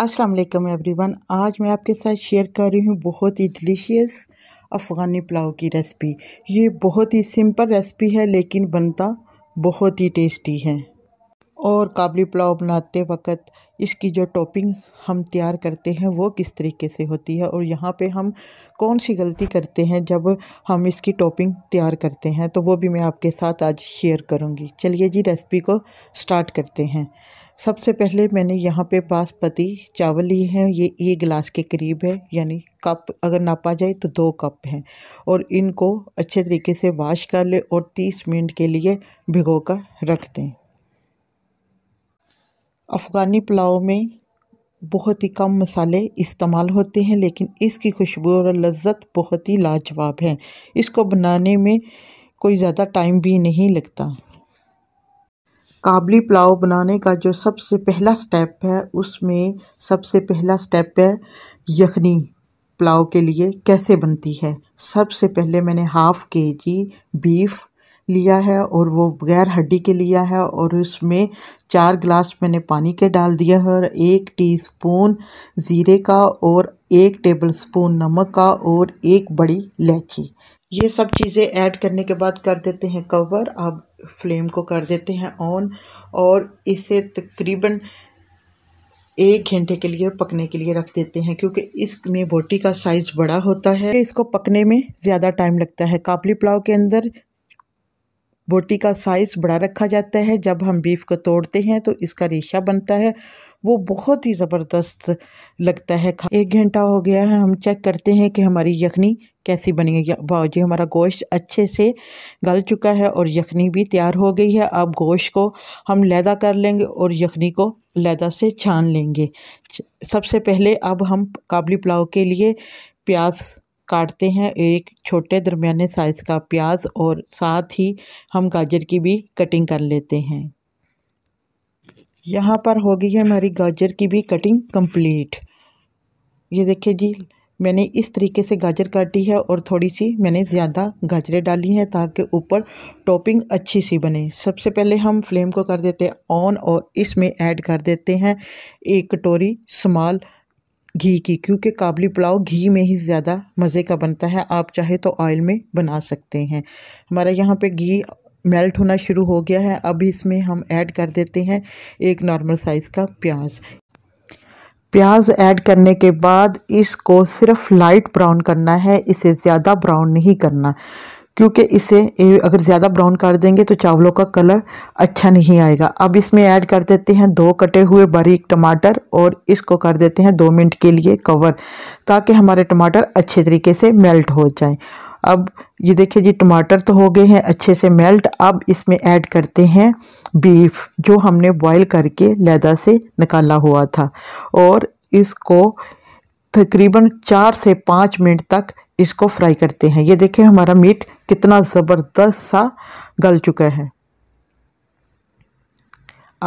अस्सलाम वालेकुम एवरीवन आज मैं आपके साथ शेयर कर रही हूँ बहुत ही डिलीशियस अफ़गानी पुलाव की रेसिपी ये बहुत ही सिंपल रेसिपी है लेकिन बनता बहुत ही टेस्टी है और काबली पुलाव बनाते वक्त इसकी जो टॉपिंग हम तैयार करते हैं वो किस तरीके से होती है और यहाँ पे हम कौन सी गलती करते हैं जब हम इसकी टॉपिंग तैयार करते हैं तो वो भी मैं आपके साथ आज शेयर करूँगी चलिए जी रेसिपी को स्टार्ट करते हैं सबसे पहले मैंने यहाँ पे बासमती चावल लिए हैं ये एक गिलास के करीब है यानी कप अगर नापा जाए तो दो कप हैं और इनको अच्छे तरीके से वाश कर लें और तीस मिनट के लिए भिगो कर रख दें अफ़गानी पुलाव में बहुत ही कम मसाले इस्तेमाल होते हैं लेकिन इसकी खुशबू और लज्जत बहुत ही लाजवाब है इसको बनाने में कोई ज़्यादा टाइम भी नहीं लगता काबली पुलाव बनाने का जो सबसे पहला स्टेप है उसमें सबसे पहला स्टेप है यखनी पुलाव के लिए कैसे बनती है सबसे पहले मैंने हाफ़ के जी बीफ लिया है और वो बगैर हड्डी के लिया है और उसमें चार गिलास मैंने पानी के डाल दिया है और एक टीस्पून ज़ीरे का और एक टेबल स्पून नमक का और एक बड़ी इलायची ये सब चीज़ें ऐड करने के बाद कर देते हैं कवर अब फ्लेम को कर देते हैं ऑन और इसे तकरीबन एक घंटे के लिए पकने के लिए रख देते हैं क्योंकि इसमें बोटी का साइज़ बड़ा होता है इसको पकने में ज़्यादा टाइम लगता है काबली पुलाव के अंदर बोटी का साइज़ बड़ा रखा जाता है जब हम बीफ को तोड़ते हैं तो इसका रेशा बनता है वो बहुत ही ज़बरदस्त लगता है एक घंटा हो गया है हम चेक करते हैं कि हमारी यखनी कैसी बनी है वाह जी हमारा गोश्त अच्छे से गल चुका है और यखनी भी तैयार हो गई है अब गोश्त को हम लैदा कर लेंगे और यखनी को लैदा से छान लेंगे सबसे पहले अब हम काबली पुलाव के लिए प्याज काटते हैं एक छोटे दरमियाने साइज़ का प्याज और साथ ही हम गाजर की भी कटिंग कर लेते हैं यहाँ पर हो गई है हमारी गाजर की भी कटिंग कंप्लीट ये देखिए जी मैंने इस तरीके से गाजर काटी है और थोड़ी सी मैंने ज़्यादा गाजरें डाली हैं ताकि ऊपर टॉपिंग अच्छी सी बने सबसे पहले हम फ्लेम को कर देते हैं ऑन और इसमें ऐड कर देते हैं एक कटोरी स्मॉल घी की क्योंकि काबली पुलाव घी में ही ज़्यादा मज़े का बनता है आप चाहे तो ऑयल में बना सकते हैं हमारा यहाँ पे घी मेल्ट होना शुरू हो गया है अब इसमें हम ऐड कर देते हैं एक नॉर्मल साइज़ का प्याज प्याज ऐड करने के बाद इसको सिर्फ लाइट ब्राउन करना है इसे ज़्यादा ब्राउन नहीं करना क्योंकि इसे अगर ज़्यादा ब्राउन कर देंगे तो चावलों का कलर अच्छा नहीं आएगा अब इसमें ऐड कर देते हैं दो कटे हुए बारीक टमाटर और इसको कर देते हैं दो मिनट के लिए कवर ताकि हमारे टमाटर अच्छे तरीके से मेल्ट हो जाएं अब ये देखिए जी टमाटर तो हो गए हैं अच्छे से मेल्ट अब इसमें ऐड करते हैं बीफ जो हमने बॉईल करके लैदा से निकाला हुआ था और इसको तकरीबन चार से पाँच मिनट तक इसको फ्राई करते हैं ये देखिए हमारा मीट कितना ज़बरदस्त सा गल चुका है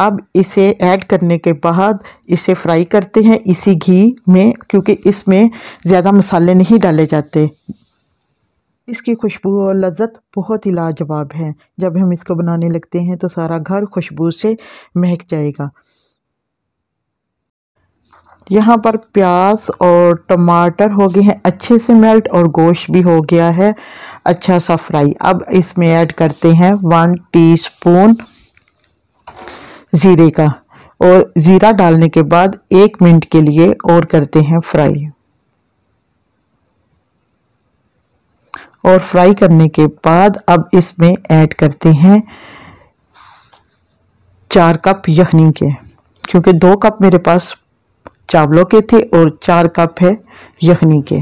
अब इसे ऐड करने के बाद इसे फ्राई करते हैं इसी घी में क्योंकि इसमें ज़्यादा मसाले नहीं डाले जाते इसकी खुशबू और लज्जत बहुत ही लाजवाब है जब हम इसको बनाने लगते हैं तो सारा घर खुशबू से महक जाएगा यहाँ पर प्याज और टमाटर हो गए हैं अच्छे से मेल्ट और गोश्त भी हो गया है अच्छा सा फ्राई अब इसमें ऐड करते हैं वन टीस्पून ज़ीरे का और ज़ीरा डालने के बाद एक मिनट के लिए और करते हैं फ्राई और फ्राई करने के बाद अब इसमें ऐड करते हैं चार कप यखनी के क्योंकि दो कप मेरे पास चावलों के थे और चार कप है यखनी के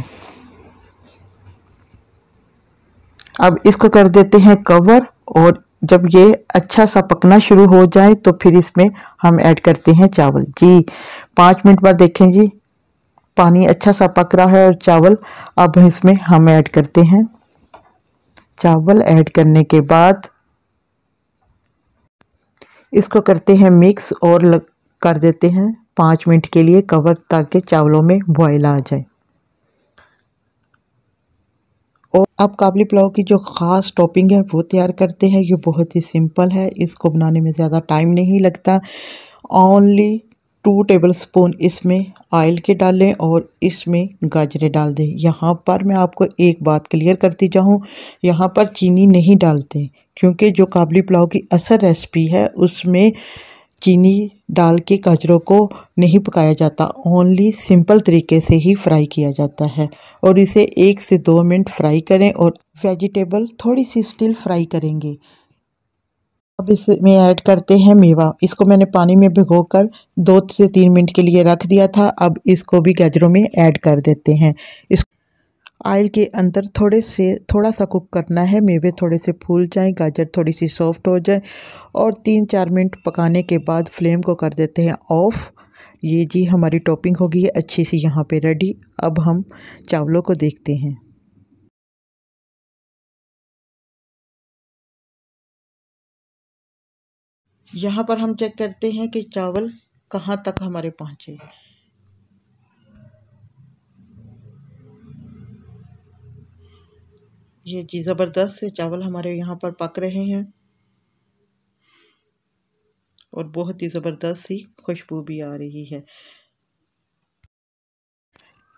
अब इसको कर देते हैं कवर और जब ये अच्छा सा पकना शुरू हो जाए तो फिर इसमें हम ऐड करते हैं चावल जी पाँच मिनट बाद देखें जी पानी अच्छा सा पक रहा है और चावल अब इसमें हम ऐड करते हैं चावल ऐड करने के बाद इसको करते हैं मिक्स और लग, कर देते हैं पाँच मिनट के लिए कवर ताकि चावलों में बॉयल आ जाए और अब काबली पुलाव की जो ख़ास टॉपिंग है वो तैयार करते हैं ये बहुत ही सिंपल है इसको बनाने में ज़्यादा टाइम नहीं लगता ओनली टू टेबल स्पून इसमें आयल के डालें और इसमें गाजरे डाल दें यहाँ पर मैं आपको एक बात क्लियर करती जाऊँ यहाँ पर चीनी नहीं डालते क्योंकि जो काबली पुलाव की असल रेसिपी है उसमें चीनी डाल के गाजरों को नहीं पकाया जाता ओनली सिंपल तरीके से ही फ्राई किया जाता है और इसे एक से दो मिनट फ्राई करें और वेजिटेबल थोड़ी सी स्टिल फ्राई करेंगे अब इसमें ऐड करते हैं मेवा इसको मैंने पानी में भिगो कर दो से तीन मिनट के लिए रख दिया था अब इसको भी गाजरों में ऐड कर देते हैं इस आयल के अंदर थोड़े से थोड़ा सा कुक करना है मेवे थोड़े से फूल जाएं गाजर थोड़ी सी सॉफ्ट हो जाए और तीन चार मिनट पकाने के बाद फ्लेम को कर देते हैं ऑफ़ ये जी हमारी टॉपिंग होगी है अच्छी सी यहाँ पे रेडी अब हम चावलों को देखते हैं यहाँ पर हम चेक करते हैं कि चावल कहाँ तक हमारे पहुँचे ये जी ज़बरदस्त से चावल हमारे यहाँ पर पक रहे हैं और बहुत ही ज़बरदस्त सी खुशबू भी आ रही है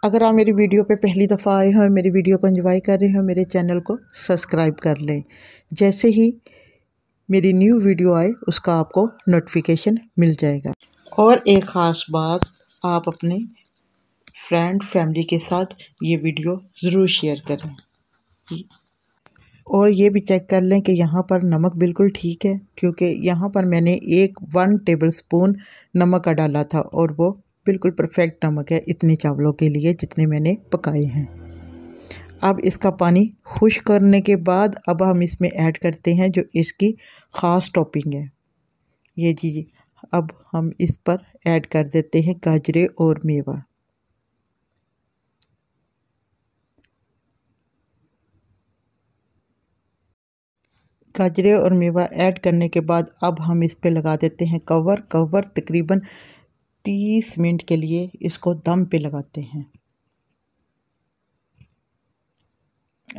अगर आप मेरी वीडियो पे पहली दफ़ा आए हैं और मेरी वीडियो को एंजॉय कर रहे हो मेरे चैनल को सब्सक्राइब कर लें जैसे ही मेरी न्यू वीडियो आए उसका आपको नोटिफिकेशन मिल जाएगा और एक ख़ास बात आप अपने फ्रेंड फैमिली के साथ ये वीडियो ज़रूर शेयर करें और ये भी चेक कर लें कि यहाँ पर नमक बिल्कुल ठीक है क्योंकि यहाँ पर मैंने एक वन टेबल स्पून नमक का डाला था और वो बिल्कुल परफेक्ट नमक है इतने चावलों के लिए जितने मैंने पकाए हैं अब इसका पानी खुश करने के बाद अब हम इसमें ऐड करते हैं जो इसकी ख़ास टॉपिंग है ये जी अब हम इस पर ऐड कर देते हैं गाजरे और मेवा गाजरे और मेवा ऐड करने के बाद अब हम इस पे लगा देते हैं कवर कवर तकरीबन तीस मिनट के लिए इसको दम पे लगाते हैं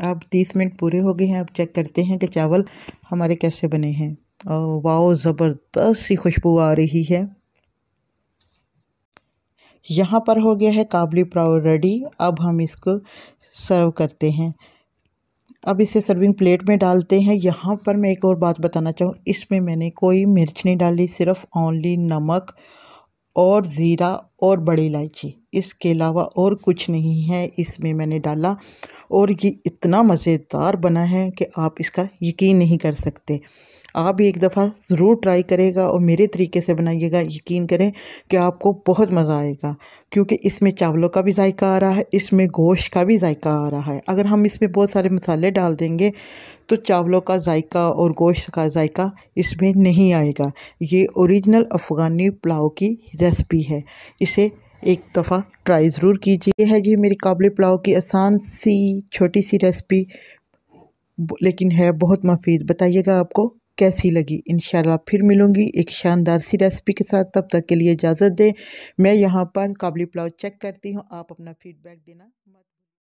अब तीस मिनट पूरे हो गए हैं अब चेक करते हैं कि चावल हमारे कैसे बने हैं और वाओ ज़बरदस्त सी खुशबू आ रही है यहाँ पर हो गया है काबली पुलाव रेडी अब हम इसको सर्व करते हैं अब इसे सर्विंग प्लेट में डालते हैं यहाँ पर मैं एक और बात बताना चाहूँ इसमें मैंने कोई मिर्च नहीं डाली सिर्फ ओनली नमक और ज़ीरा और बड़ी इलायची इसके अलावा और कुछ नहीं है इसमें मैंने डाला और ये इतना मज़ेदार बना है कि आप इसका यकीन नहीं कर सकते आप भी एक दफ़ा ज़रूर ट्राई करेगा और मेरे तरीके से बनाइएगा यकीन करें कि आपको बहुत मज़ा आएगा क्योंकि इसमें चावलों का भी जायका आ रहा है इसमें गोश्त का भी जायका आ रहा है अगर हम इसमें बहुत सारे मसाले डाल देंगे तो चावलों का जायका और गोश्त का जायका इसमें नहीं आएगा ये ओरिजिनल अफ़गानी पुलाव की रेसिपी है इसे एक दफ़ा ट्राई ज़रूर कीजिए है जी मेरी काबिल पुलाव की आसान सी छोटी सी रेसिपी लेकिन है बहुत मफीद बताइएगा आपको कैसी लगी इन फिर मिलूँगी एक शानदार सी रेसिपी के साथ तब तक के लिए इजाज़त दें मैं यहाँ पर काबली पुलाव चेक करती हूँ आप अपना फीडबैक देना मत